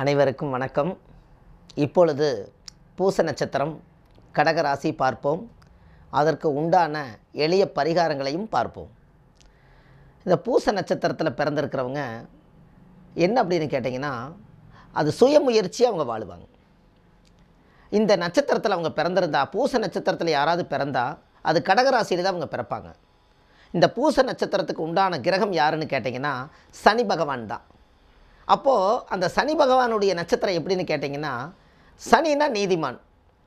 அனைவருக்கும் வணக்கம் இப்பொழுது பூச நட்சத்திரம் கடகராசி பார்ப்போம் அதற்கு உண்டான எளிய பரிகாரங்களையும் பார்ப்போம் இந்த பூச நட்சத்திரத்தில் பிறந்திருக்கிறவங்க என்ன அப்படின்னு கேட்டிங்கன்னா அது சுயமுயற்சியாக அவங்க வாழுவாங்க இந்த நட்சத்திரத்தில் அவங்க பிறந்திருந்தா பூச நட்சத்திரத்தில் யாராவது பிறந்தா அது கடகராசியில் தான் அவங்க பிறப்பாங்க இந்த பூச நட்சத்திரத்துக்கு உண்டான கிரகம் யாருன்னு கேட்டிங்கன்னா சனி பகவான் தான் அப்போது அந்த சனி பகவானுடைய நட்சத்திரம் எப்படின்னு கேட்டிங்கன்னா சனினா நீதிமான்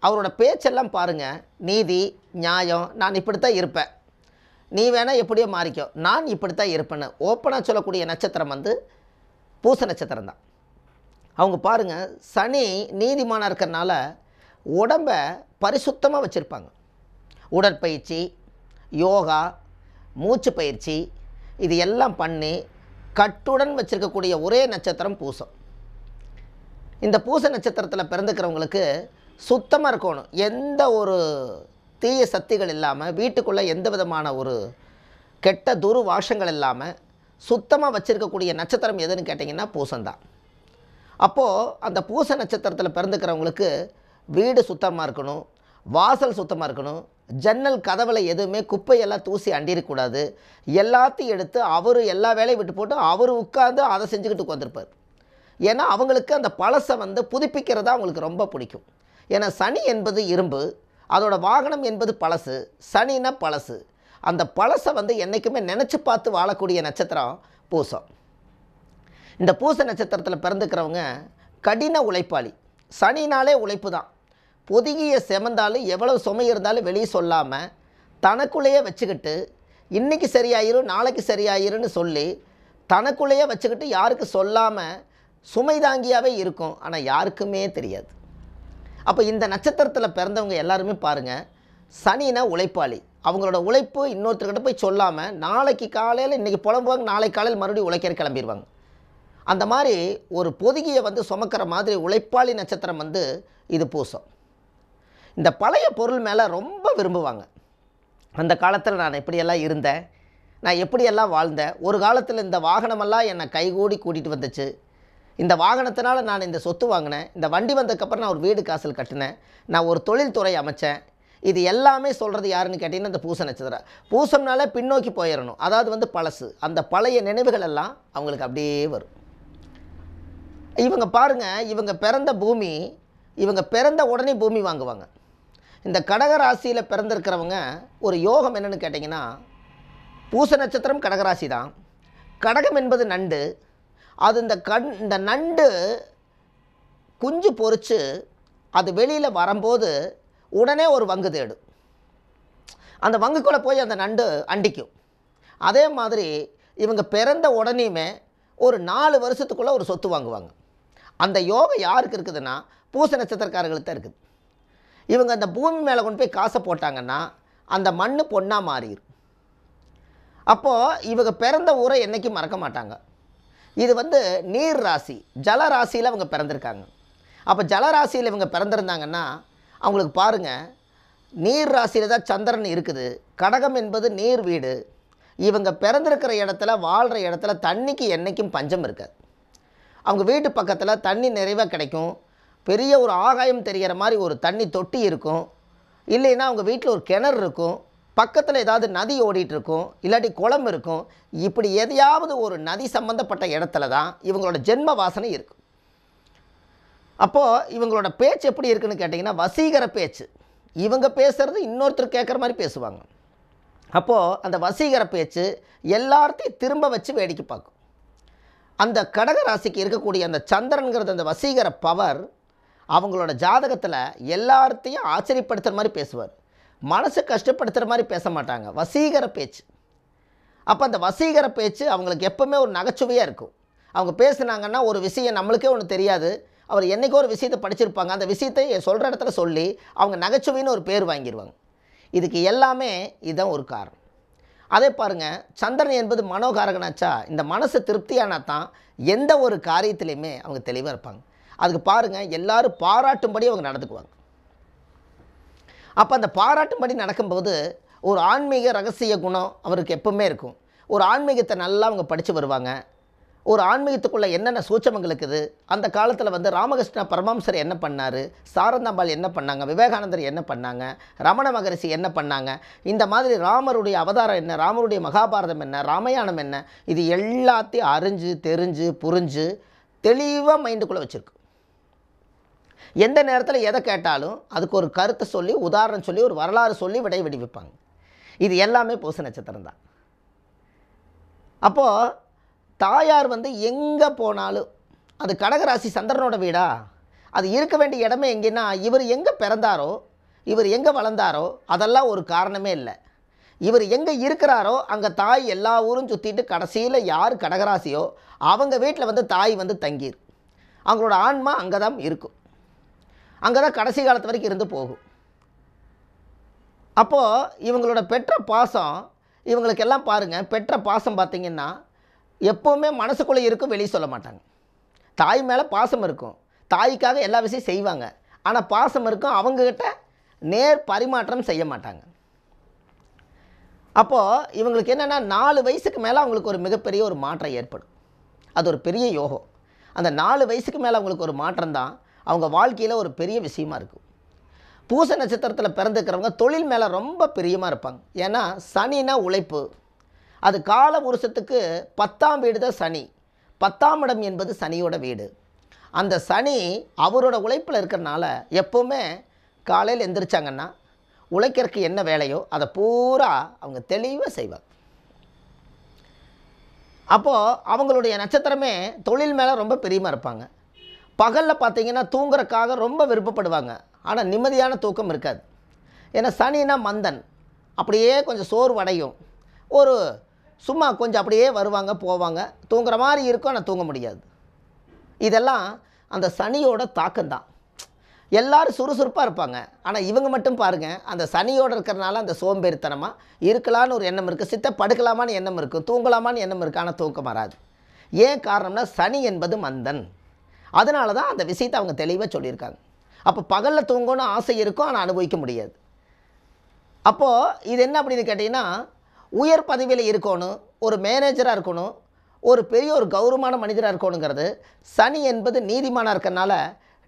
அவரோட பேச்செல்லாம் பாருங்கள் நீதி நியாயம் நான் இப்படித்தான் இருப்பேன் நீ வேணால் எப்படியோ மாறிக்கோ நான் இப்படித்தான் இருப்பேன்னு ஓப்பனாக சொல்லக்கூடிய நட்சத்திரம் வந்து பூச நட்சத்திரம் தான் அவங்க பாருங்கள் சனி நீதிமானாக இருக்கிறனால உடம்பை பரிசுத்தமாக வச்சுருப்பாங்க உடற்பயிற்சி யோகா மூச்சு பயிற்சி இது எல்லாம் பண்ணி கட்டுடன் வச்சுருக்கக்கூடிய ஒரே நட்சத்திரம் பூசம் இந்த பூச நட்சத்திரத்தில் பிறந்துக்கிறவங்களுக்கு சுத்தமாக இருக்கணும் எந்த ஒரு தீய சக்திகள் இல்லாமல் வீட்டுக்குள்ளே எந்த விதமான ஒரு கெட்ட வாஷங்கள் இல்லாமல் சுத்தமாக வச்சுருக்கக்கூடிய நட்சத்திரம் எதுன்னு கேட்டிங்கன்னா பூசந்தான் அப்போது அந்த பூச நட்சத்திரத்தில் பிறந்துக்கிறவங்களுக்கு வீடு சுத்தமாக இருக்கணும் வாசல் சுத்தமாக இருக்கணும் ஜன்னல் கதவில் எதுவுமே குப்பையெல்லாம் தூசி அண்டிடக்கூடாது எல்லாத்தையும் எடுத்து அவர் எல்லா வேலையும் விட்டு போட்டு அவர் உட்காந்து அதை செஞ்சுக்கிட்டு உட்காந்துருப்பார் ஏன்னா அவங்களுக்கு அந்த பழசை வந்து புதுப்பிக்கிறது அவங்களுக்கு ரொம்ப பிடிக்கும் ஏன்னா சனி என்பது இரும்பு அதோடய வாகனம் என்பது பழசு சனின்னா பழசு அந்த பழசை வந்து என்றைக்குமே நினச்சி பார்த்து வாழக்கூடிய நட்சத்திரம் பூசம் இந்த பூச நட்சத்திரத்தில் பிறந்துக்கிறவங்க கடின உழைப்பாளி சனினாலே உழைப்பு தான் பொதுகிய செமந்தாலும் எவ்வளவு சுமை இருந்தாலும் வெளியே சொல்லாமல் தனக்குள்ளேயே வச்சுக்கிட்டு இன்றைக்கி சரியாயிரும் நாளைக்கு சரியாயிரும்னு சொல்லி தனக்குள்ளேயே வச்சுக்கிட்டு யாருக்கு சொல்லாமல் சுமை தாங்கியாகவே இருக்கும் ஆனால் யாருக்குமே தெரியாது அப்போ இந்த நட்சத்திரத்தில் பிறந்தவங்க எல்லாருமே பாருங்கள் சனினா உழைப்பாளி அவங்களோட உழைப்பு இன்னொருத்தர்கிட்ட போய் சொல்லாமல் நாளைக்கு காலையில் இன்றைக்கி புலம்புவாங்க நாளைக்கு காலையில் மறுபடியும் உழைக்கிற கிளம்பிடுவாங்க அந்த மாதிரி ஒரு பொதுகியை வந்து சுமக்கிற மாதிரி உழைப்பாளி நட்சத்திரம் வந்து இது பூசம் இந்த பழைய பொருள் மேலே ரொம்ப விரும்புவாங்க அந்த காலத்தில் நான் எப்படியெல்லாம் இருந்தேன் நான் எப்படியெல்லாம் வாழ்ந்தேன் ஒரு காலத்தில் இந்த வாகனமெல்லாம் என்னை கைகூடி கூட்டிகிட்டு வந்துச்சு இந்த வாகனத்தினால் நான் இந்த சொத்து வாங்கினேன் இந்த வண்டி வந்ததுக்கப்புறம் நான் ஒரு வீடு காசல் கட்டினேன் நான் ஒரு தொழில்துறை அமைச்சேன் இது எல்லாமே சொல்கிறது யாருன்னு கேட்டிங்கன்னா இந்த பூச நட்சத்திரம் பூசம்னால பின்னோக்கி போயிடணும் அதாவது வந்து பழசு அந்த பழைய நினைவுகள் எல்லாம் அவங்களுக்கு அப்படியே வரும் இவங்க பாருங்கள் இவங்க பிறந்த பூமி இவங்க பிறந்த உடனே பூமி வாங்குவாங்க இந்த கடகராசியில் பிறந்திருக்கிறவங்க ஒரு யோகம் என்னென்னு கேட்டிங்கன்னா பூச நட்சத்திரம் கடகராசி தான் கடகம் என்பது நண்டு அது இந்த கண் இந்த நண்டு குஞ்சு பொறித்து அது வெளியில் வரும்போது உடனே ஒரு வங்கு தேடும் அந்த வங்குக்குள்ளே போய் அந்த நண்டு அண்டிக்கும் அதே மாதிரி இவங்க பிறந்த உடனேயுமே ஒரு நாலு வருஷத்துக்குள்ளே ஒரு சொத்து வாங்குவாங்க அந்த யோகம் யாருக்கு இருக்குதுன்னா பூச நட்சத்திரக்காரர்களுக்கு தான் இருக்குது இவங்க அந்த பூமி மேலே கொண்டு போய் காசை போட்டாங்கன்னா அந்த மண் பொண்ணாக மாறிடும் அப்போது இவங்க பிறந்த ஊரை என்றைக்கும் மறக்க மாட்டாங்க இது வந்து நீர் ராசி ஜல ராசியில் அவங்க பிறந்திருக்காங்க அப்போ ஜலராசியில் இவங்க பிறந்திருந்தாங்கன்னா அவங்களுக்கு பாருங்கள் நீர் ராசியில் தான் சந்திரன் இருக்குது கடகம் என்பது நீர் வீடு இவங்க பிறந்திருக்கிற இடத்துல வாழ்கிற இடத்துல தண்ணிக்கு என்றைக்கும் பஞ்சம் இருக்காது அவங்க வீட்டு பக்கத்தில் தண்ணி நிறைவாக கிடைக்கும் பெரிய ஒரு ஆகாயம் தெரிகிற மாதிரி ஒரு தண்ணி தொட்டி இருக்கும் இல்லைன்னா அவங்க வீட்டில் ஒரு கிணறு இருக்கும் பக்கத்தில் ஏதாவது நதி ஓடிட்டுருக்கும் இல்லாட்டி குளம் இருக்கும் இப்படி எதையாவது ஒரு நதி சம்மந்தப்பட்ட இடத்துல தான் இவங்களோட ஜென்ம வாசனை இருக்கும் அப்போது இவங்களோட பேச்சு எப்படி இருக்குன்னு கேட்டிங்கன்னா வசீகர பேச்சு இவங்க பேசுகிறது இன்னொருத்தர் கேட்குற மாதிரி பேசுவாங்க அப்போது அந்த வசீகர பேச்சு எல்லார்த்தையும் திரும்ப வச்சு வேடிக்கை பார்க்கும் அந்த கடக ராசிக்கு இருக்கக்கூடிய அந்த சந்திரன்கிறது அந்த வசீகர பவர் அவங்களோட ஜாதகத்தில் எல்லார்த்தையும் ஆச்சரியப்படுத்துகிற மாதிரி பேசுவார் மனசை கஷ்டப்படுத்துகிற மாதிரி பேச மாட்டாங்க வசீகர பேச்சு அப்போ அந்த வசீகர பேச்சு அவங்களுக்கு எப்போவுமே ஒரு நகைச்சுவையாக இருக்கும் அவங்க பேசுனாங்கன்னா ஒரு விஷயம் நம்மளுக்கே ஒன்று தெரியாது அவர் என்றைக்கோ ஒரு விஷயத்தை படிச்சிருப்பாங்க அந்த விஷயத்தை சொல்கிற இடத்துல சொல்லி அவங்க நகைச்சுவைன்னு ஒரு பேர் வாங்கிடுவாங்க இதுக்கு எல்லாமே இதுதான் ஒரு காரணம் அதே பாருங்கள் சந்திரன் என்பது மனோகாரகனாச்சா இந்த மனசு திருப்தியானா தான் எந்த ஒரு காரியத்திலையுமே அவங்க தெளிவாக இருப்பாங்க அதுக்கு பாருங்கள் எல்லோரும் பாராட்டும்படி அவங்க நடந்துக்குவாங்க அப்போ அந்த பாராட்டும்படி நடக்கும்போது ஒரு ஆன்மீக ரகசிய குணம் அவருக்கு எப்பவுமே இருக்கும் ஒரு ஆன்மீகத்தை நல்லா அவங்க படித்து வருவாங்க ஒரு ஆன்மீகத்துக்குள்ளே என்னென்ன சூச்சமங்கள் இருக்குது அந்த காலத்தில் வந்து ராமகிருஷ்ண பரமம்சர் என்ன பண்ணார் சாரந்தாம்பாள் என்ன பண்ணாங்க விவேகானந்தர் என்ன பண்ணாங்க ரமண மகரிஷி என்ன பண்ணாங்க இந்த மாதிரி ராமருடைய அவதாரம் என்ன ராமருடைய மகாபாரதம் என்ன ராமாயணம் என்ன இது எல்லாத்தையும் அறிஞ்சு தெரிஞ்சு புரிஞ்சு தெளிவாக மைண்டுக்குள்ளே வச்சுருக்கு எந்த நேரத்தில் எதை கேட்டாலும் அதுக்கு ஒரு கருத்தை சொல்லி உதாரணம் சொல்லி ஒரு வரலாறு சொல்லி விடை விடுவிப்பாங்க இது எல்லாமே பூச நட்சத்திரம் தான் அப்போது தாயார் வந்து எங்கே போனாலும் அது கடகராசி சந்திரனோட வீடா அது இருக்க வேண்டிய இடமே எங்கேன்னா இவர் எங்கே பிறந்தாரோ இவர் எங்கே வளர்ந்தாரோ அதெல்லாம் ஒரு காரணமே இல்லை இவர் எங்கே இருக்கிறாரோ அங்கே தாய் எல்லா ஊரும் சுற்றிட்டு கடைசியில் யார் கடகராசியோ அவங்க வீட்டில் வந்து தாய் வந்து தங்கியிரு அவங்களோட ஆன்மா அங்கே தான் இருக்கும் அங்கே தான் கடைசி காலத்து வரைக்கும் இருந்து போகும் அப்போது இவங்களோட பெற்ற பாசம் இவங்களுக்கெல்லாம் பாருங்கள் பெற்ற பாசம் பார்த்திங்கன்னா எப்போவுமே மனசுக்குள்ளே இருக்கும் வெளியே சொல்ல மாட்டாங்க தாய் மேலே பாசம் இருக்கும் தாய்க்காக எல்லா விஷயம் செய்வாங்க ஆனால் பாசம் இருக்கும் அவங்கக்கிட்ட நேர் பரிமாற்றம் செய்ய மாட்டாங்க அப்போது இவங்களுக்கு என்னென்னா நாலு வயசுக்கு மேலே அவங்களுக்கு ஒரு மிகப்பெரிய ஒரு மாற்றம் ஏற்படும் அது ஒரு பெரிய யோகம் அந்த நாலு வயசுக்கு மேலே அவங்களுக்கு ஒரு மாற்றம் தான் அவங்க வாழ்க்கையில் ஒரு பெரிய விஷயமா இருக்கும் பூச நட்சத்திரத்தில் பிறந்துக்கிறவங்க தொழில் மேலே ரொம்ப பிரியமாக இருப்பாங்க ஏன்னா சனினா உழைப்பு அது கால புருஷத்துக்கு பத்தாம் வீடு தான் சனி பத்தாம் இடம் என்பது சனியோட வீடு அந்த சனி அவரோட உழைப்பில் இருக்கிறனால எப்போவுமே காலையில் எந்திரிச்சாங்கன்னா உழைக்கிறதுக்கு என்ன வேலையோ அதை பூரா அவங்க தெளிவாக செய்வாங்க அப்போது அவங்களுடைய நட்சத்திரமே தொழில் மேலே ரொம்ப பெரியமாக இருப்பாங்க பகலில் பார்த்தீங்கன்னா தூங்குறக்காக ரொம்ப விருப்பப்படுவாங்க ஆனால் நிம்மதியான தூக்கம் இருக்காது ஏன்னா சனினா மந்தன் அப்படியே கொஞ்சம் சோர்வடையும் ஒரு சும்மா கொஞ்சம் அப்படியே வருவாங்க போவாங்க தூங்குற மாதிரி இருக்கும் ஆனால் தூங்க முடியாது இதெல்லாம் அந்த சனியோட தாக்கம்தான் எல்லோரும் சுறுசுறுப்பாக இருப்பாங்க ஆனால் இவங்க மட்டும் பாருங்கள் அந்த சனியோடு இருக்கிறனால அந்த சோம்பேறித்தனமாக இருக்கலான்னு ஒரு எண்ணம் இருக்குது சித்த படுக்கலாமான்னு எண்ணம் இருக்குது தூங்கலாமான்னு எண்ணம் இருக்குது ஆனால் தூக்கம் வராது ஏன் காரணம்னா சனி என்பது மந்தன் அதனால தான் அந்த விஷயத்தை அவங்க தெளிவாக சொல்லியிருக்காங்க அப்போ பகலில் தூங்கணும்னு ஆசை இருக்கும் ஆனால் அனுபவிக்க முடியாது அப்போது இது என்ன அப்படின்னு கேட்டிங்கன்னா உயர் பதவியில் இருக்கணும் ஒரு மேனேஜராக இருக்கணும் ஒரு பெரிய ஒரு கௌரவமான மனிதராக இருக்கணுங்கிறது சனி என்பது நீதிமானாக இருக்கிறனால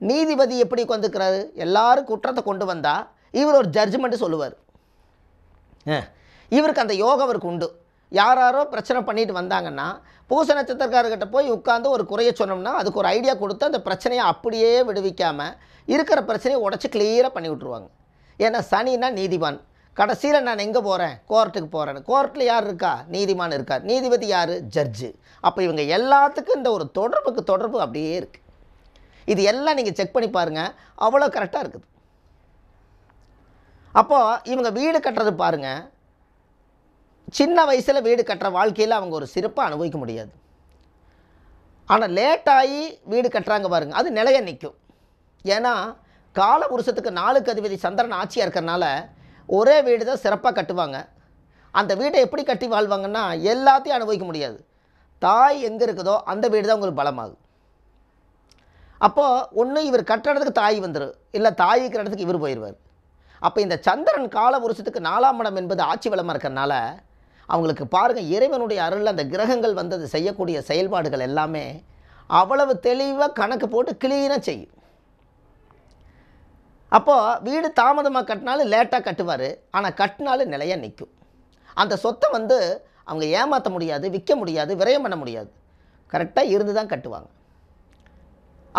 நீதிபதி எப்படி உட்காந்துக்கிறாரு எல்லாரும் குற்றத்தை கொண்டு வந்தால் இவர் ஒரு ஜட்ஜ்மெண்ட்டு சொல்லுவார் இவருக்கு அந்த யோகம் அவருக்கு உண்டு யாராரோ பிரச்சனை பண்ணிட்டு வந்தாங்கன்னா பூச நட்சத்திரக்காரர்கிட்ட போய் உட்காந்து ஒரு குறைய சொன்னோம்னா அதுக்கு ஒரு ஐடியா கொடுத்து அந்த பிரச்சனையை அப்படியே விடுவிக்காமல் இருக்கிற பிரச்சனையை உடச்சி கிளியராக பண்ணி விட்ருவாங்க ஏன்னா சனின்னா நீதிமான் கடைசியில் நான் எங்கே போகிறேன் கோர்ட்டுக்கு போகிறேன் கோர்ட்டில் யார் இருக்கா நீதிமான் இருக்கார் நீதிபதி யார் ஜட்ஜு அப்போ இவங்க எல்லாத்துக்கும் இந்த ஒரு தொடர்புக்கு தொடர்பு அப்படியே இருக்குது இது எல்லாம் நீங்கள் செக் பண்ணி பாருங்கள் அவ்வளோ கரெக்டாக இருக்குது அப்போது இவங்க வீடு கட்டுறது பாருங்கள் சின்ன வயசில் வீடு கட்டுற வாழ்க்கையில் அவங்க ஒரு சிறப்பாக அனுபவிக்க முடியாது ஆனால் லேட்டாகி வீடு கட்டுறாங்க பாருங்கள் அது நிலைய நிற்கும் ஏன்னா கால புருஷத்துக்கு நாளுக்கு அதிபதி சந்திரன் ஆட்சியாக இருக்கிறனால ஒரே வீடு தான் சிறப்பாக கட்டுவாங்க அந்த வீட்டை எப்படி கட்டி வாழ்வாங்கன்னா எல்லாத்தையும் அனுபவிக்க முடியாது தாய் எங்கே இருக்குதோ அந்த வீடு தான் உங்களுக்கு பலமாகும் அப்போது ஒன்று இவர் கட்டுற இடத்துக்கு தாய் வந்துடும் இல்லை தாய் இருக்கிற இடத்துக்கு இவர் போயிடுவார் அப்போ இந்த சந்திரன் கால உருஷத்துக்கு நாலாம் மடம் என்பது ஆட்சி வளமாக இருக்கிறனால அவங்களுக்கு பாருங்கள் இறைவனுடைய அருளில் அந்த கிரகங்கள் வந்தது செய்யக்கூடிய செயல்பாடுகள் எல்லாமே அவ்வளவு தெளிவாக கணக்கு போட்டு கிளீனாக செய்யும் அப்போது வீடு தாமதமாக கட்டினாலும் லேட்டாக கட்டுவார் ஆனால் கட்டினாலும் நிலையாக நிற்கும் அந்த சொத்தை வந்து அவங்க ஏமாற்ற முடியாது விற்க முடியாது விரயம் பண்ண முடியாது கரெக்டாக இருந்து தான் கட்டுவாங்க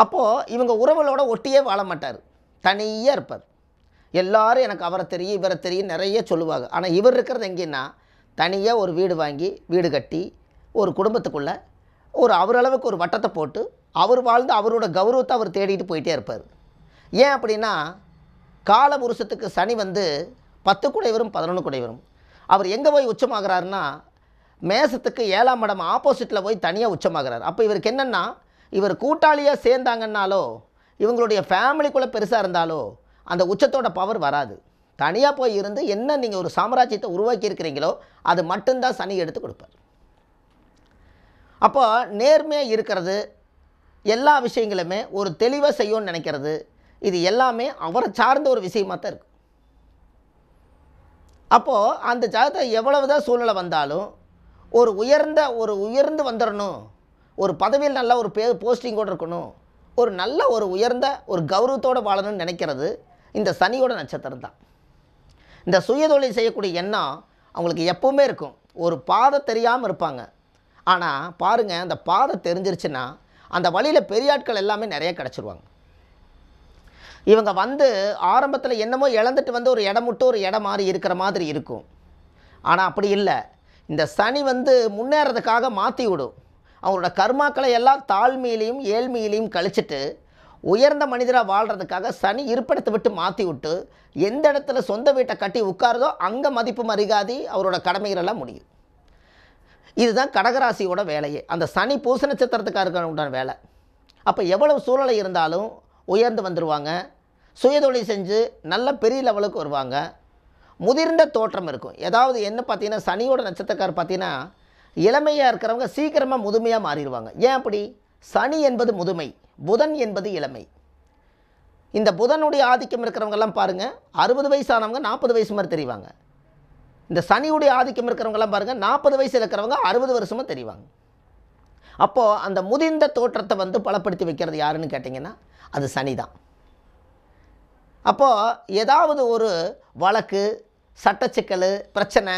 அப்போது இவங்க உறவுகளோட ஒட்டியே வாழ மாட்டார் தனியாக இருப்பார் எல்லோரும் எனக்கு அவரை தெரியும் இவரை தெரியும் நிறைய சொல்லுவாங்க ஆனால் இவர் இருக்கிறது எங்கேன்னா தனியாக ஒரு வீடு வாங்கி வீடு கட்டி ஒரு குடும்பத்துக்குள்ளே ஒரு அவரளவுக்கு ஒரு வட்டத்தை போட்டு அவர் வாழ்ந்து அவரோட கௌரவத்தை அவர் தேடிட்டு போயிட்டே இருப்பார் ஏன் அப்படின்னா கால புருஷத்துக்கு சனி வந்து பத்து குடை வரும் பதினொன்று குடை வரும் அவர் எங்கே போய் உச்சமாகிறாருன்னா மேசத்துக்கு ஏழாம் இடம் ஆப்போசிட்டில் போய் தனியாக உச்சமாகிறார் அப்போ இவருக்கு என்னென்னா இவர் கூட்டாளியாக சேர்ந்தாங்கன்னாலோ இவங்களுடைய ஃபேமிலிக்குள்ளே பெருசாக இருந்தாலோ அந்த உச்சத்தோட பவர் வராது தனியாக போய் இருந்து என்ன நீங்கள் ஒரு சாம்ராஜ்யத்தை உருவாக்கி இருக்கிறீங்களோ அது மட்டும்தான் சனி எடுத்து கொடுப்பார் அப்போ நேர்மையாக இருக்கிறது எல்லா விஷயங்களுமே ஒரு தெளிவாக செய்யும்னு நினைக்கிறது இது எல்லாமே அவரை சார்ந்த ஒரு விஷயமாக தான் இருக்கும் அப்போது அந்த ஜாதகத்தை எவ்வளவு தான் சூழ்நிலை வந்தாலும் ஒரு உயர்ந்த ஒரு உயர்ந்து வந்துடணும் ஒரு பதவியில் நல்ல ஒரு பே போஸ்டிங்கோடு இருக்கணும் ஒரு நல்ல ஒரு உயர்ந்த ஒரு கௌரவத்தோடு வாழணும்னு நினைக்கிறது இந்த சனியோட நட்சத்திரம் தான் இந்த சுயதொழில் செய்யக்கூடிய எண்ணம் அவங்களுக்கு எப்போவுமே இருக்கும் ஒரு பாதை தெரியாமல் இருப்பாங்க ஆனால் பாருங்கள் அந்த பாதை தெரிஞ்சிருச்சுன்னா அந்த வழியில் பெரியாட்கள் எல்லாமே நிறைய கிடச்சிருவாங்க இவங்க வந்து ஆரம்பத்தில் என்னமோ இழந்துட்டு வந்து ஒரு இடம் விட்டு ஒரு இடம் மாறி இருக்கிற மாதிரி இருக்கும் ஆனால் அப்படி இல்லை இந்த சனி வந்து முன்னேறதுக்காக மாற்றி விடும் அவங்களோட கர்மாக்களை எல்லாம் தாழ்மையிலையும் ஏழ்மையிலையும் கழிச்சிட்டு உயர்ந்த மனிதராக வாழ்கிறதுக்காக சனி இருப்பிடத்தை விட்டு மாற்றி விட்டு எந்த இடத்துல சொந்த வீட்டை கட்டி உட்காருதோ அங்கே மதிப்பு மரிகாதி அவரோட கடமைகளெல்லாம் முடியும் இதுதான் கடகராசியோட வேலையே அந்த சனி பூச நட்சத்திரத்துக்காக உண்டான வேலை அப்போ எவ்வளவு சூழலை இருந்தாலும் உயர்ந்து வந்துடுவாங்க சுயதொழில் செஞ்சு நல்ல பெரிய லெவலுக்கு வருவாங்க முதிர்ந்த தோற்றம் இருக்கும் ஏதாவது என்ன பார்த்தீங்கன்னா சனியோட நட்சத்திரக்கார் பார்த்தீங்கன்னா இளமையாக இருக்கிறவங்க சீக்கிரமாக முதுமையாக மாறிடுவாங்க ஏன் அப்படி சனி என்பது முதுமை புதன் என்பது இளமை இந்த புதனுடைய ஆதிக்கம் இருக்கிறவங்கெல்லாம் பாருங்கள் அறுபது வயசு ஆனவங்க நாற்பது வயசு மாதிரி தெரிவாங்க இந்த சனியுடைய ஆதிக்கம் இருக்கிறவங்கெல்லாம் பாருங்கள் நாற்பது வயசு இருக்கிறவங்க அறுபது வருஷமாக தெரிவாங்க அப்போது அந்த முதிர்ந்த தோற்றத்தை வந்து பலப்படுத்தி வைக்கிறது யாருன்னு கேட்டிங்கன்னா அது சனி தான் அப்போது ஏதாவது ஒரு வழக்கு சட்டச்சிக்கல் பிரச்சனை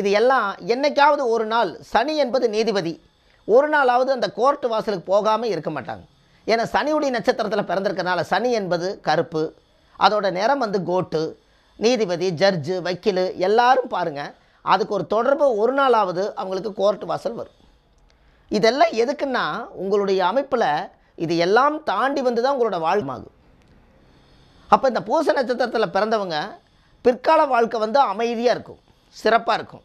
இது எல்லாம் என்றைக்காவது ஒரு நாள் சனி என்பது நீதிபதி ஒரு நாளாவது அந்த கோர்ட்டு வாசலுக்கு போகாமல் இருக்க மாட்டாங்க ஏன்னா சனியுடைய நட்சத்திரத்தில் பிறந்திருக்கனால சனி என்பது கருப்பு அதோட நிறம் வந்து கோட்டு நீதிபதி ஜட்ஜு வக்கீல் எல்லாரும் பாருங்கள் அதுக்கு ஒரு தொடர்பு ஒரு நாளாவது அவங்களுக்கு கோர்ட்டு வாசல் வரும் இதெல்லாம் எதுக்குன்னா உங்களுடைய அமைப்பில் இது எல்லாம் தாண்டி வந்து தான் உங்களோட வாழ்மாகும் அப்போ இந்த பூச நட்சத்திரத்தில் பிறந்தவங்க பிற்கால வாழ்க்கை வந்து அமைதியாக இருக்கும் சிறப்பாக இருக்கும்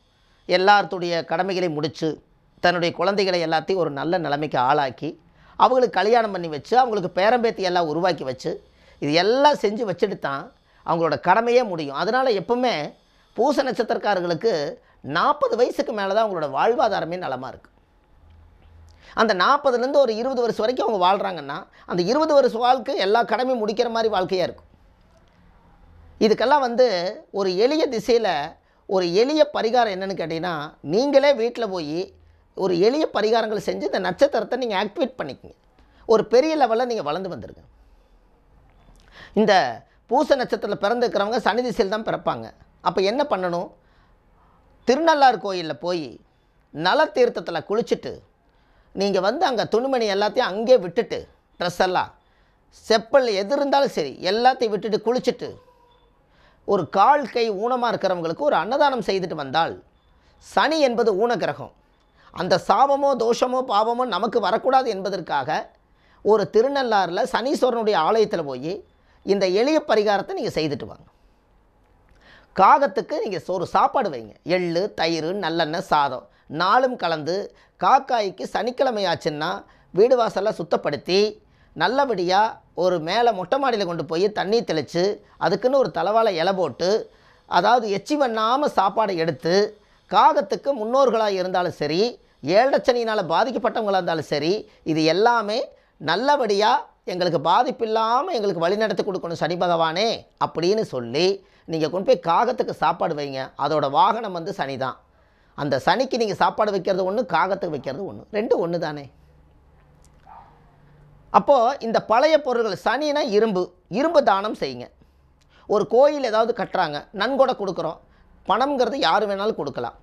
எல்லாத்துடைய கடமைகளை முடித்து தன்னுடைய குழந்தைகளை எல்லாத்தையும் ஒரு நல்ல நிலைமைக்கு ஆளாக்கி அவங்களுக்கு கல்யாணம் பண்ணி வச்சு அவங்களுக்கு பேரம்பேத்தி எல்லாம் உருவாக்கி வச்சு இது எல்லாம் செஞ்சு வச்சுட்டு தான் அவங்களோட கடமையே முடியும் அதனால் எப்பவுமே பூச நட்சத்திரக்காரர்களுக்கு நாற்பது வயசுக்கு மேலே தான் அவங்களோட வாழ்வாதாரமே நலமாக இருக்குது அந்த நாற்பதுலேருந்து ஒரு இருபது வருஷம் வரைக்கும் அவங்க வாழ்கிறாங்கன்னா அந்த இருபது வருஷ வாழ்க்கை எல்லா கடமையும் முடிக்கிற மாதிரி வாழ்க்கையாக இருக்கும் இதுக்கெல்லாம் வந்து ஒரு எளிய திசையில் ஒரு எளிய பரிகாரம் என்னென்னு கேட்டிங்கன்னா நீங்களே வீட்டில் போய் ஒரு எளிய பரிகாரங்கள் செஞ்சு இந்த நட்சத்திரத்தை நீங்கள் ஆக்டிவேட் பண்ணிக்கங்க ஒரு பெரிய லெவலில் நீங்கள் வளர்ந்து வந்துருங்க இந்த பூச நட்சத்திரத்தில் பிறந்துக்கிறவங்க சனி திசையில் தான் பிறப்பாங்க அப்போ என்ன பண்ணணும் திருநள்ளார் கோயிலில் போய் நல தீர்த்தத்தில் குளிச்சுட்டு நீங்கள் வந்து அங்கே துணிமணி எல்லாத்தையும் அங்கே விட்டுட்டு ட்ரெஸ் எல்லாம் செப்பல் எது இருந்தாலும் சரி எல்லாத்தையும் விட்டுட்டு குளிச்சுட்டு ஒரு கால் கை ஊனமாக இருக்கிறவங்களுக்கு ஒரு அன்னதானம் செய்துட்டு வந்தால் சனி என்பது ஊனகிரகம் அந்த சாபமோ தோஷமோ பாவமோ நமக்கு வரக்கூடாது என்பதற்காக ஒரு திருநள்ளாறில் சனீஸ்வரனுடைய ஆலயத்தில் போய் இந்த எளிய பரிகாரத்தை நீங்கள் செய்துட்டு வாங்க காகத்துக்கு நீங்கள் ஒரு சாப்பாடு வைங்க எள்ளு தயிர் நல்லெண்ணெய் சாதம் நாளும் கலந்து காக்காய்க்கு சனிக்கிழமை ஆச்சுன்னா வீடு வாசலில் சுத்தப்படுத்தி நல்லபடியாக ஒரு மேலே மொட்டை மாடியில் கொண்டு போய் தண்ணி தெளித்து அதுக்குன்னு ஒரு தலைவாழை இலை போட்டு அதாவது எச்சி பண்ணாமல் சாப்பாடை எடுத்து காகத்துக்கு முன்னோர்களாக இருந்தாலும் சரி ஏழச்சனியினால் பாதிக்கப்பட்டவங்களாக இருந்தாலும் சரி இது எல்லாமே நல்லபடியாக எங்களுக்கு பாதிப்பு இல்லாமல் எங்களுக்கு வழிநடத்தி கொடுக்கணும் சனி பகவானே அப்படின்னு சொல்லி நீங்கள் கொண்டு போய் காகத்துக்கு சாப்பாடு வைங்க அதோடய வாகனம் வந்து சனி தான் அந்த சனிக்கு நீங்கள் சாப்பாடு வைக்கிறது ஒன்று காகத்துக்கு வைக்கிறது ஒன்று ரெண்டு ஒன்று தானே அப்போது இந்த பழைய பொருட்கள் சனினா இரும்பு இரும்பு தானம் செய்யுங்க ஒரு கோயில் ஏதாவது கட்டுறாங்க நன்கொடை கொடுக்குறோம் பணம்ங்கிறது யார் வேணாலும் கொடுக்கலாம்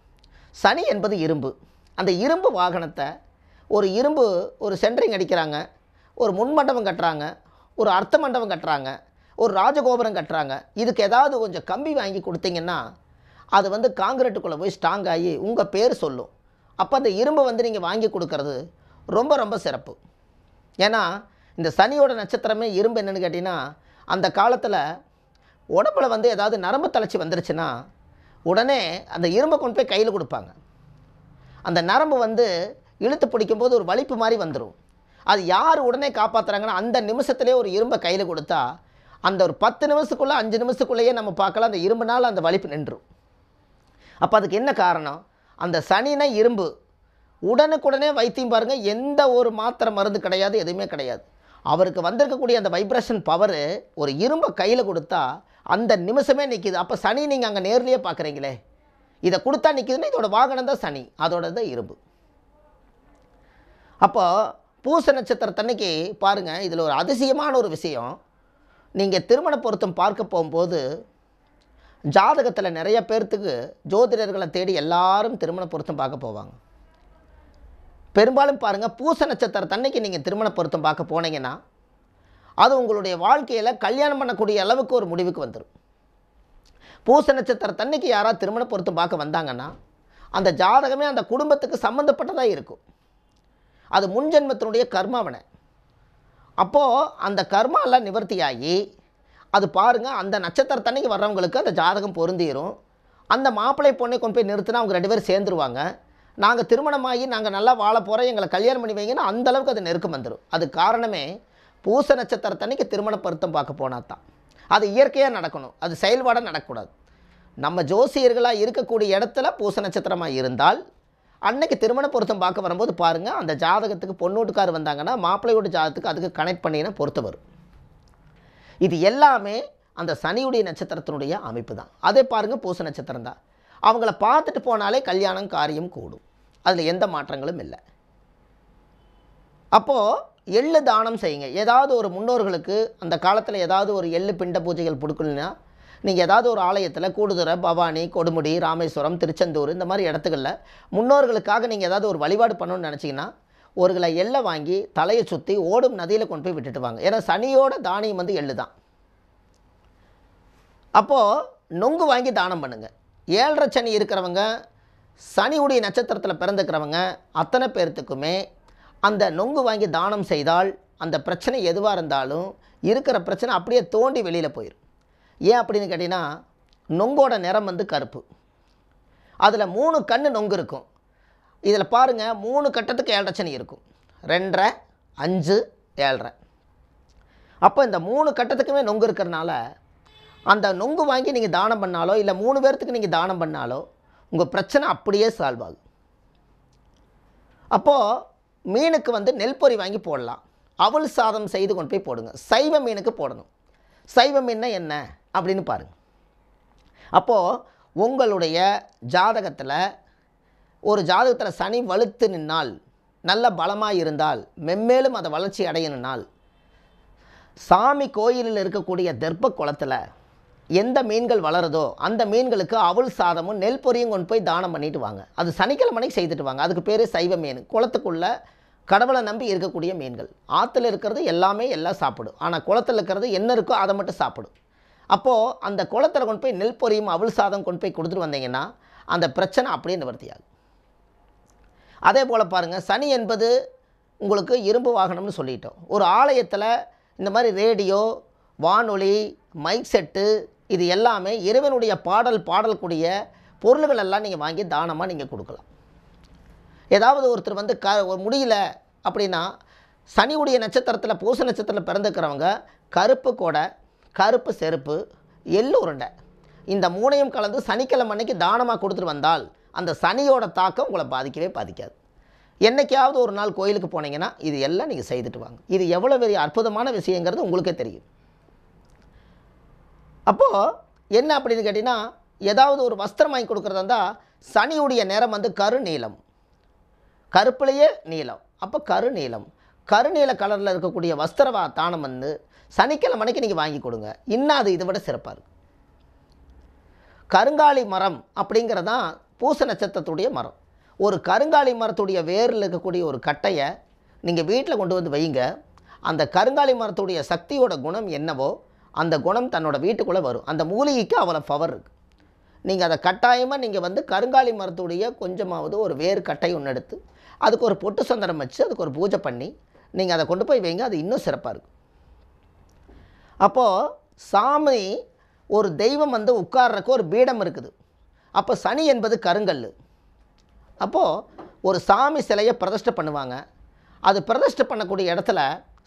சனி என்பது இரும்பு அந்த இரும்பு வாகனத்தை ஒரு இரும்பு ஒரு சென்ட்ரிங் அடிக்கிறாங்க ஒரு முன்மண்டபம் கட்டுறாங்க ஒரு அர்த்த மண்டபம் கட்டுறாங்க ஒரு ராஜகோபுரம் கட்டுறாங்க இதுக்கு ஏதாவது கொஞ்சம் கம்பி வாங்கி கொடுத்தீங்கன்னா அது வந்து காங்கிரீட்டுக்குள்ளே போய் ஸ்ட்ராங் ஆகி உங்கள் பேர் சொல்லும் அப்போ அந்த இரும்பு வந்து நீங்கள் வாங்கி கொடுக்கறது ரொம்ப ரொம்ப சிறப்பு ஏன்னா இந்த சனியோட நட்சத்திரமே இரும்பு என்னென்னு கேட்டிங்கன்னா அந்த காலத்தில் உடம்புல வந்து ஏதாவது நரம்பு தளர்ச்சி வந்துருச்சுன்னா உடனே அந்த இரும்பை கொண்டு போய் கையில் கொடுப்பாங்க அந்த நரம்பு வந்து இழுத்து பிடிக்கும்போது ஒரு வலிப்பு மாதிரி வந்துடும் அது யார் உடனே காப்பாற்றுறாங்கன்னா அந்த நிமிஷத்துலேயே ஒரு இரும்பை கையில் கொடுத்தா அந்த ஒரு பத்து நிமிஷத்துக்குள்ளே அஞ்சு நிமிஷத்துக்குள்ளேயே நம்ம பார்க்கலாம் அந்த இரும்புனால் அந்த வலிப்பு நின்றும் அப்போ அதுக்கு என்ன காரணம் அந்த சனினா இரும்பு உடனுக்குடனே வைத்தியம் பாருங்கள் எந்த ஒரு மாத்திரை மருந்து கிடையாது எதுவுமே கிடையாது அவருக்கு வந்திருக்கக்கூடிய அந்த வைப்ரேஷன் பவரு ஒரு இரும்பை கையில் கொடுத்தா அந்த நிமிஷமே நிற்கிது அப்போ சனி நீங்கள் அங்கே நேர்லேயே பார்க்குறீங்களே இதை கொடுத்தா நிற்கிதுன்னா இதோட வாகனம் தான் சனி அதோட தான் இரும்பு அப்போ பூச நட்சத்திரத்தன்னைக்கு பாருங்கள் இதில் ஒரு அதிசயமான ஒரு விஷயம் நீங்கள் திருமண பொருத்தம் பார்க்க போகும்போது ஜாதகத்தில் நிறைய பேர்த்துக்கு ஜோதிடர்களை தேடி எல்லாரும் திருமண பொருத்தம் பார்க்க போவாங்க பெரும்பாலும் பாருங்கள் பூச நட்சத்திரத்தன்னைக்கு நீங்கள் திருமண பொருத்தம் பார்க்க போனீங்கன்னா அது உங்களுடைய வாழ்க்கையில் கல்யாணம் பண்ணக்கூடிய அளவுக்கு ஒரு முடிவுக்கு வந்துடும் பூச நட்சத்திர தன்னைக்கு யாராவது திருமண பொருத்தம் பார்க்க வந்தாங்கன்னா அந்த ஜாதகமே அந்த குடும்பத்துக்கு சம்மந்தப்பட்டதாக இருக்கும் அது முன்ஜென்மத்தினுடைய கர்மாவனை அப்போது அந்த கர்மாலாம் நிவர்த்தியாகி அது பாருங்கள் அந்த நட்சத்திரத்தன்னைக்கு வர்றவங்களுக்கு அந்த ஜாதகம் பொருந்திடும் அந்த மாப்பிள்ளை பொண்ணை கொண்டு போய் நிறுத்தினா அவங்க ரெண்டு பேரும் சேர்ந்துருவாங்க நாங்கள் திருமணமாகி நாங்கள் நல்லா வாழ போகிறோம் எங்களை கல்யாணம் பண்ணி வைங்கன்னா அந்தளவுக்கு அது நெருக்கம் வந்துடும் அது காரணமே பூச நட்சத்திரத்தை அன்றைக்கி திருமண பொருத்தம் பார்க்க போனால் தான் அது இயற்கையாக நடக்கணும் அது செயல்பாடாக நடக்கக்கூடாது நம்ம ஜோசியர்களாக இருக்கக்கூடிய இடத்துல பூச நட்சத்திரமாக இருந்தால் அன்னைக்கு திருமண பொருத்தம் பார்க்க வரும்போது பாருங்கள் அந்த ஜாதகத்துக்கு பொண்ணூட்டுக்கார் வந்தாங்கன்னா மாப்பிள்ளையோட ஜாதகத்துக்கு அதுக்கு கனெக்ட் பண்ணின பொறுத்து வரும் இது எல்லாமே அந்த சனியுடைய நட்சத்திரத்தினுடைய அமைப்பு தான் அதே பாருங்கள் பூச நட்சத்திரம் தான் அவங்கள பார்த்துட்டு போனாலே கல்யாணம் காரியம் கூடும் அதில் எந்த மாற்றங்களும் இல்லை அப்போது எள்ளு தானம் செய்யுங்க ஏதாவது ஒரு முன்னோர்களுக்கு அந்த காலத்தில் ஏதாவது ஒரு எள்ளு பிண்ட பூஜைகள் கொடுக்கணுன்னா நீங்கள் ஏதாவது ஒரு ஆலயத்தில் கூடுதுறை பவானி கொடுமுடி ராமேஸ்வரம் திருச்செந்தூர் இந்த மாதிரி இடத்துக்களில் முன்னோர்களுக்காக நீங்கள் ஏதாவது ஒரு வழிபாடு பண்ணணும்னு நினச்சிங்கன்னா ஒரு கிலோ எள்ளை வாங்கி தலையை சுற்றி ஓடும் நதியில் கொண்டு போய் விட்டுட்டு வாங்க ஏன்னா சனியோட தானியம் வந்து எள்ளு தான் அப்போது நொங்கு வாங்கி தானம் பண்ணுங்கள் ஏழரை சனி இருக்கிறவங்க சனியுடைய நட்சத்திரத்தில் பிறந்துக்கிறவங்க அத்தனை பேர்த்துக்குமே அந்த நொங்கு வாங்கி தானம் செய்தால் அந்த பிரச்சனை எதுவாக இருந்தாலும் இருக்கிற பிரச்சனை அப்படியே தோண்டி வெளியில் போயிடும் ஏன் அப்படின்னு கேட்டிங்கன்னா நொங்கோட நிறம் வந்து கருப்பு அதில் மூணு கண் நொங்கு இருக்கும் இதில் பாருங்கள் மூணு கட்டத்துக்கு ஏழரை இருக்கும் ரெண்டரை அஞ்சு ஏழரை அப்போ இந்த மூணு கட்டத்துக்குமே நொங்கு இருக்கிறனால அந்த நொங்கு வாங்கி நீங்கள் தானம் பண்ணாலோ இல்லை மூணு பேர்த்துக்கு நீங்கள் தானம் பண்ணாலோ உங்கள் பிரச்சனை அப்படியே சால்வ் ஆகும் அப்போது மீனுக்கு வந்து நெல் பொறி வாங்கி போடலாம் அவள் சாதம் செய்து கொண்டு போய் போடுங்க சைவ மீனுக்கு போடணும் சைவ மீன்னா என்ன அப்படின்னு பாருங்கள் அப்போது உங்களுடைய ஜாதகத்தில் ஒரு ஜாதகத்தில் சனி வலுத்து நின்னால் நல்ல பலமாக இருந்தால் மெம்மேலும் அதை வளர்ச்சி அடையணுனால் சாமி கோயிலில் இருக்கக்கூடிய தெர்ப்ப குளத்தில் எந்த மீன்கள் வளருதோ அந்த மீன்களுக்கு அவள் சாதமும் நெல் பொறியும் கொண்டு போய் தானம் பண்ணிவிட்டு வாங்க அது சனிக்கிழமனைக்கு செய்துட்டு வாங்க அதுக்கு பேர் சைவ மீன் குளத்துக்குள்ளே கடவுளை நம்பி இருக்கக்கூடிய மீன்கள் ஆற்றுல இருக்கிறது எல்லாமே எல்லாம் சாப்பிடும் ஆனால் குளத்தில் இருக்கிறது என்ன இருக்கோ அதை மட்டும் சாப்பிடும் அப்போது அந்த குளத்தில் கொண்டு போய் நெல் பொரியும் அவள் சாதம் கொண்டு போய் கொடுத்துட்டு வந்தீங்கன்னா அந்த பிரச்சனை அப்படியே நிவர்த்தியாகும் அதே போல் பாருங்கள் சனி என்பது உங்களுக்கு இரும்பு வாகனம்னு சொல்லிட்டோம் ஒரு ஆலயத்தில் இந்த மாதிரி ரேடியோ வானொலி மைக் செட்டு இது எல்லாமே இறைவனுடைய பாடல் பாடல்கூடிய பொருள்கள் எல்லாம் நீங்கள் வாங்கி தானமாக நீங்கள் கொடுக்கலாம் ஏதாவது ஒருத்தர் வந்து க முடியல அப்படின்னா சனியுடைய நட்சத்திரத்தில் பூச நட்சத்திரத்தில் பிறந்துக்கிறவங்க கருப்பு கொடை கருப்பு செருப்பு எள்ளு உருண்டை இந்த மூணையும் கலந்து சனிக்கிழமை அன்னைக்கு தானமாக கொடுத்துட்டு வந்தால் அந்த சனியோட தாக்கம் உங்களை பாதிக்கவே பாதிக்காது என்றைக்காவது ஒரு நாள் கோயிலுக்கு போனீங்கன்னா இது எல்லாம் நீங்கள் செய்துட்டு வாங்க இது எவ்வளோ பெரிய அற்புதமான விஷயங்கிறது உங்களுக்கே தெரியும் அப்போது என்ன அப்படின்னு கேட்டிங்கன்னா ஏதாவது ஒரு வஸ்திரம் வாங்கி கொடுக்குறதா இருந்தால் சனியுடைய நேரம் வந்து கருநீளம் கருப்புலேயே நீளம் அப்போ கருநீலம் கருநீல கலரில் இருக்கக்கூடிய வஸ்திரவா தானம் வந்து சனிக்கிழமைக்கு நீங்கள் வாங்கி கொடுங்க இன்னும் அது இதை விட சிறப்பாக இருக்குது கருங்காலி மரம் அப்படிங்கிறதான் பூச நட்சத்திரத்துடைய மரம் ஒரு கருங்காலி மரத்துடைய வேரில் இருக்கக்கூடிய ஒரு கட்டையை நீங்கள் வீட்டில் கொண்டு வந்து வைங்க அந்த கருங்காலி மரத்துடைய சக்தியோட குணம் என்னவோ அந்த குணம் தன்னோட வீட்டுக்குள்ளே வரும் அந்த மூலிகைக்கு அவ்வளோ பவர் இருக்குது நீங்கள் அதை கட்டாயமாக நீங்கள் வந்து கருங்காலி மரத்துடைய கொஞ்சமாவது ஒரு வேறு கட்டை ஒன்று எடுத்து அதுக்கு ஒரு பொட்டு சந்தனம் வச்சு அதுக்கு ஒரு பூஜை பண்ணி நீங்கள் அதை கொண்டு போய் வைங்க அது இன்னும் சிறப்பாக இருக்கும் அப்போது சாமி ஒரு தெய்வம் வந்து உட்கார்றக்கு ஒரு பீடம் இருக்குது அப்போ சனி என்பது கருங்கல் அப்போது ஒரு சாமி சிலையை பிரதிஷ்டை பண்ணுவாங்க அது பிரதிஷ்டை பண்ணக்கூடிய இடத்துல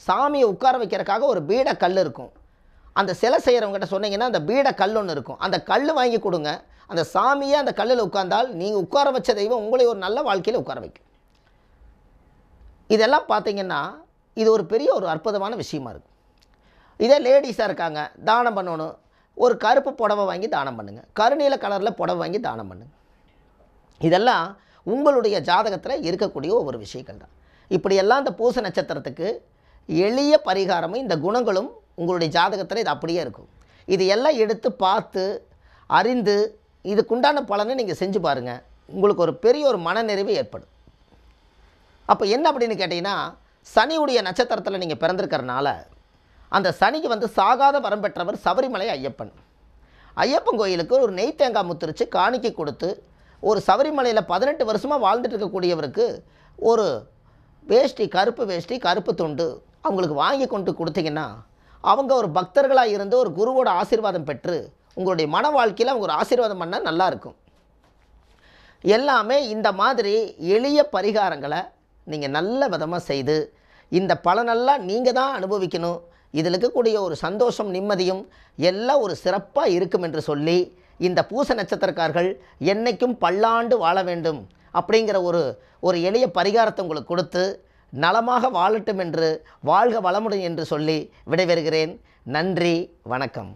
சாமியை உட்கார வைக்கிறக்காக ஒரு பீட கல் இருக்கும் அந்த சிலை செய்கிறவங்ககிட்ட சொன்னீங்கன்னா அந்த பீட கல் ஒன்று இருக்கும் அந்த கல் வாங்கி கொடுங்க அந்த சாமியே அந்த கல்லில் உட்கார்ந்தால் நீங்கள் உட்கார வச்ச தெய்வம் உங்களை ஒரு நல்ல வாழ்க்கையில் உட்கார வைக்கும் இதெல்லாம் பார்த்தீங்கன்னா இது ஒரு பெரிய ஒரு அற்புதமான விஷயமா இருக்குது இதே லேடிஸாக இருக்காங்க தானம் பண்ணணும் ஒரு கருப்பு புடவை வாங்கி தானம் பண்ணுங்கள் கருநீல கலரில் புடவை வாங்கி தானம் பண்ணுங்கள் இதெல்லாம் உங்களுடைய ஜாதகத்தில் இருக்கக்கூடிய ஒவ்வொரு விஷயங்கள் தான் இப்படியெல்லாம் இந்த பூச நட்சத்திரத்துக்கு எளிய பரிகாரமும் இந்த குணங்களும் உங்களுடைய ஜாதகத்தில் இது அப்படியே இருக்கும் இதையெல்லாம் எடுத்து பார்த்து அறிந்து இதுக்குண்டான பலனை நீங்கள் செஞ்சு பாருங்கள் உங்களுக்கு ஒரு பெரிய ஒரு மனநிறைவு ஏற்படும் அப்போ என்ன அப்படின்னு கேட்டிங்கன்னா சனியுடைய நட்சத்திரத்தில் நீங்கள் பிறந்திருக்கிறனால அந்த சனிக்கு வந்து சாகாத வரம் பெற்றவர் சபரிமலை ஐயப்பன் ஐயப்பன் கோயிலுக்கு ஒரு நெய் தேங்காய் முத்திரிச்சு காணிக்கை கொடுத்து ஒரு சபரிமலையில் பதினெட்டு வருஷமாக வாழ்ந்துட்டு இருக்கக்கூடியவருக்கு ஒரு வேஷ்டி கருப்பு வேஷ்டி கருப்பு துண்டு அவங்களுக்கு வாங்கி கொண்டு கொடுத்தீங்கன்னா அவங்க ஒரு பக்தர்களாக இருந்து ஒரு குருவோட ஆசீர்வாதம் பெற்று உங்களுடைய மன வாழ்க்கையில் அவங்க ஒரு ஆசீர்வாதம் பண்ணால் நல்லாயிருக்கும் எல்லாமே இந்த மாதிரி எளிய பரிகாரங்களை நீங்கள் நல்ல விதமாக செய்து இந்த பலனெல்லாம் நீங்கள் தான் அனுபவிக்கணும் இதில் இருக்கக்கூடிய ஒரு சந்தோஷம் நிம்மதியும் எல்லாம் ஒரு சிறப்பாக இருக்கும் என்று சொல்லி இந்த பூச நட்சத்திரக்காரர்கள் என்றைக்கும் பல்லாண்டு வாழ வேண்டும் அப்படிங்கிற ஒரு ஒரு எளிய பரிகாரத்தை உங்களுக்கு கொடுத்து நலமாக வாழட்டும் என்று வாழ்க வளமுடன் என்று சொல்லி விடைபெறுகிறேன் நன்றி வணக்கம்